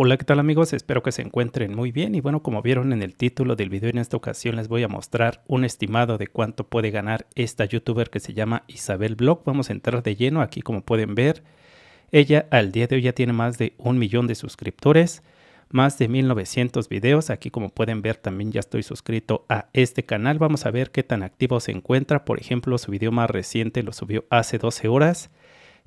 Hola, ¿qué tal amigos? Espero que se encuentren muy bien y bueno, como vieron en el título del video en esta ocasión les voy a mostrar un estimado de cuánto puede ganar esta youtuber que se llama Isabel Blog. Vamos a entrar de lleno aquí como pueden ver. Ella al día de hoy ya tiene más de un millón de suscriptores, más de 1900 videos. Aquí como pueden ver también ya estoy suscrito a este canal. Vamos a ver qué tan activo se encuentra. Por ejemplo, su video más reciente lo subió hace 12 horas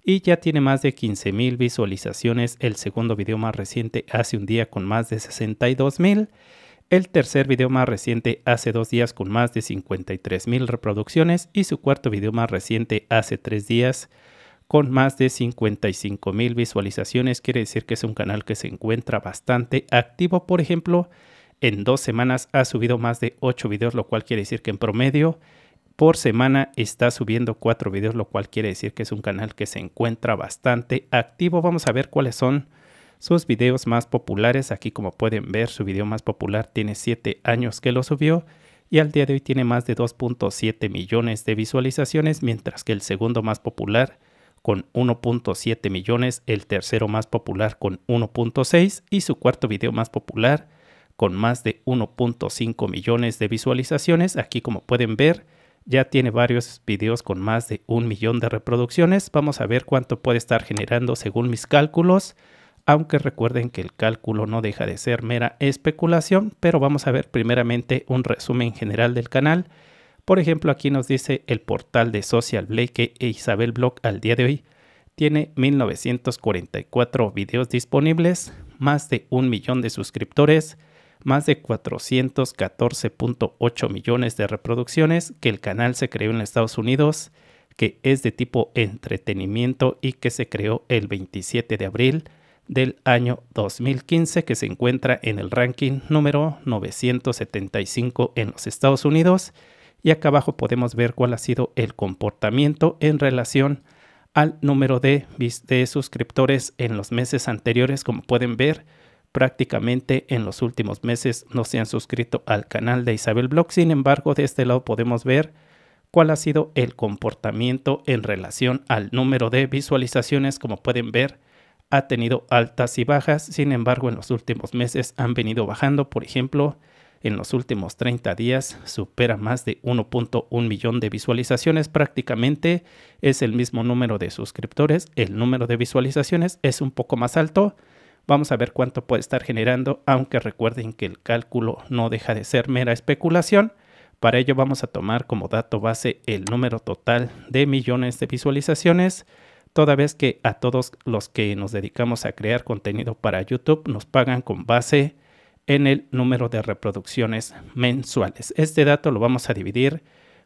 y ya tiene más de 15.000 visualizaciones. El segundo video más reciente hace un día con más de 62.000. El tercer video más reciente hace dos días con más de 53.000 reproducciones. Y su cuarto video más reciente hace tres días con más de 55.000 visualizaciones. Quiere decir que es un canal que se encuentra bastante activo. Por ejemplo, en dos semanas ha subido más de 8 videos, lo cual quiere decir que en promedio por semana está subiendo cuatro videos, lo cual quiere decir que es un canal que se encuentra bastante activo. Vamos a ver cuáles son sus videos más populares. Aquí como pueden ver, su video más popular tiene 7 años que lo subió y al día de hoy tiene más de 2.7 millones de visualizaciones, mientras que el segundo más popular con 1.7 millones, el tercero más popular con 1.6 y su cuarto video más popular con más de 1.5 millones de visualizaciones. Aquí como pueden ver, ya tiene varios videos con más de un millón de reproducciones. Vamos a ver cuánto puede estar generando según mis cálculos. Aunque recuerden que el cálculo no deja de ser mera especulación, pero vamos a ver primeramente un resumen general del canal. Por ejemplo, aquí nos dice el portal de Social blake e Isabel Blog al día de hoy tiene 1944 videos disponibles, más de un millón de suscriptores, más de 414.8 millones de reproducciones, que el canal se creó en Estados Unidos, que es de tipo entretenimiento y que se creó el 27 de abril del año 2015, que se encuentra en el ranking número 975 en los Estados Unidos. Y acá abajo podemos ver cuál ha sido el comportamiento en relación al número de, de suscriptores en los meses anteriores, como pueden ver prácticamente en los últimos meses no se han suscrito al canal de Isabel Blog. Sin embargo, de este lado podemos ver cuál ha sido el comportamiento en relación al número de visualizaciones. Como pueden ver, ha tenido altas y bajas. Sin embargo, en los últimos meses han venido bajando. Por ejemplo, en los últimos 30 días supera más de 1.1 millón de visualizaciones. Prácticamente es el mismo número de suscriptores. El número de visualizaciones es un poco más alto. Vamos a ver cuánto puede estar generando, aunque recuerden que el cálculo no deja de ser mera especulación. Para ello vamos a tomar como dato base el número total de millones de visualizaciones, toda vez que a todos los que nos dedicamos a crear contenido para YouTube nos pagan con base en el número de reproducciones mensuales. Este dato lo vamos a dividir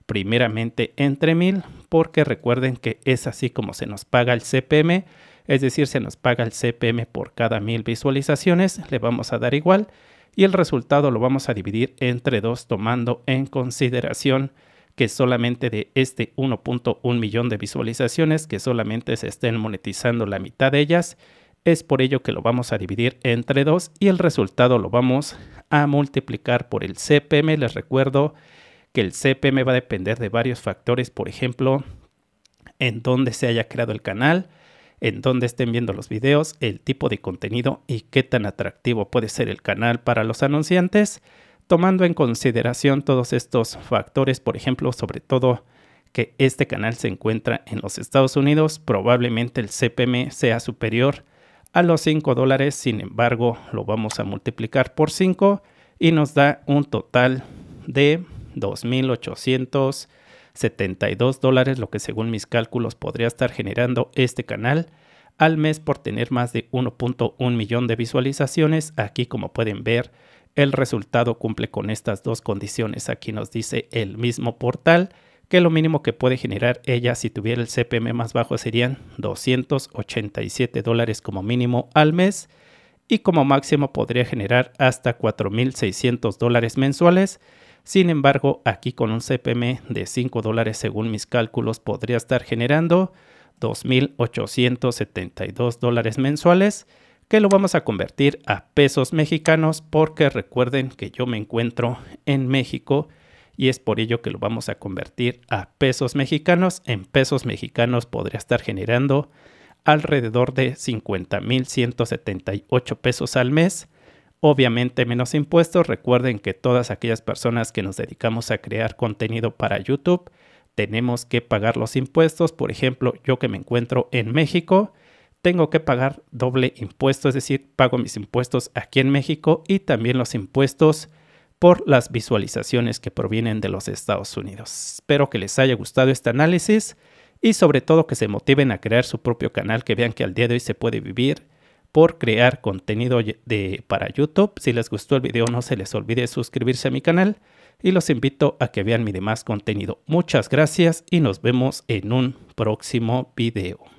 primeramente entre mil porque recuerden que es así como se nos paga el CPM es decir, se nos paga el CPM por cada mil visualizaciones, le vamos a dar igual y el resultado lo vamos a dividir entre dos tomando en consideración que solamente de este 1.1 millón de visualizaciones, que solamente se estén monetizando la mitad de ellas, es por ello que lo vamos a dividir entre dos y el resultado lo vamos a multiplicar por el CPM. Les recuerdo que el CPM va a depender de varios factores, por ejemplo, en dónde se haya creado el canal, en dónde estén viendo los videos, el tipo de contenido y qué tan atractivo puede ser el canal para los anunciantes, tomando en consideración todos estos factores, por ejemplo, sobre todo que este canal se encuentra en los Estados Unidos, probablemente el CPM sea superior a los 5 dólares, sin embargo lo vamos a multiplicar por 5 y nos da un total de 2.800 72 dólares, lo que según mis cálculos podría estar generando este canal al mes por tener más de 1.1 millón de visualizaciones. Aquí como pueden ver, el resultado cumple con estas dos condiciones. Aquí nos dice el mismo portal que lo mínimo que puede generar ella si tuviera el CPM más bajo serían 287 dólares como mínimo al mes y como máximo podría generar hasta 4.600 dólares mensuales sin embargo, aquí con un CPM de 5 dólares según mis cálculos podría estar generando 2.872 dólares mensuales que lo vamos a convertir a pesos mexicanos porque recuerden que yo me encuentro en México y es por ello que lo vamos a convertir a pesos mexicanos. En pesos mexicanos podría estar generando alrededor de 50.178 pesos al mes Obviamente menos impuestos. Recuerden que todas aquellas personas que nos dedicamos a crear contenido para YouTube tenemos que pagar los impuestos. Por ejemplo, yo que me encuentro en México, tengo que pagar doble impuesto, es decir, pago mis impuestos aquí en México y también los impuestos por las visualizaciones que provienen de los Estados Unidos. Espero que les haya gustado este análisis y sobre todo que se motiven a crear su propio canal, que vean que al día de hoy se puede vivir por crear contenido de, para YouTube. Si les gustó el video no se les olvide suscribirse a mi canal y los invito a que vean mi demás contenido. Muchas gracias y nos vemos en un próximo video.